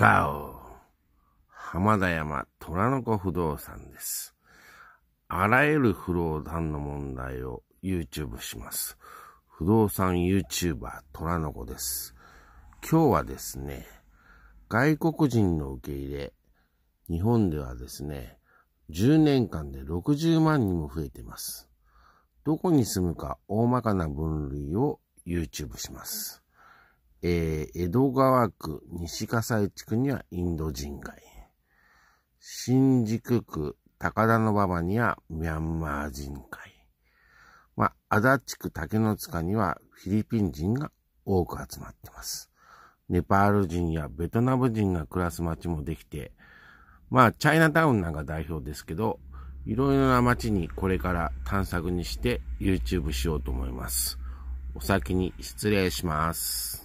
ガオ浜田山虎の子不動産です。あらゆる不動産の問題を YouTube します。不動産 YouTuber 虎の子です。今日はですね、外国人の受け入れ、日本ではですね、10年間で60万人も増えています。どこに住むか大まかな分類を YouTube します。えー、江戸川区西葛西地区にはインド人街。新宿区高田馬場にはミャンマー人会。まあ、足立区竹の塚にはフィリピン人が多く集まっています。ネパール人やベトナム人が暮らす街もできて、まあ、チャイナタウンなんか代表ですけど、いろいろな街にこれから探索にして YouTube しようと思います。お先に失礼します。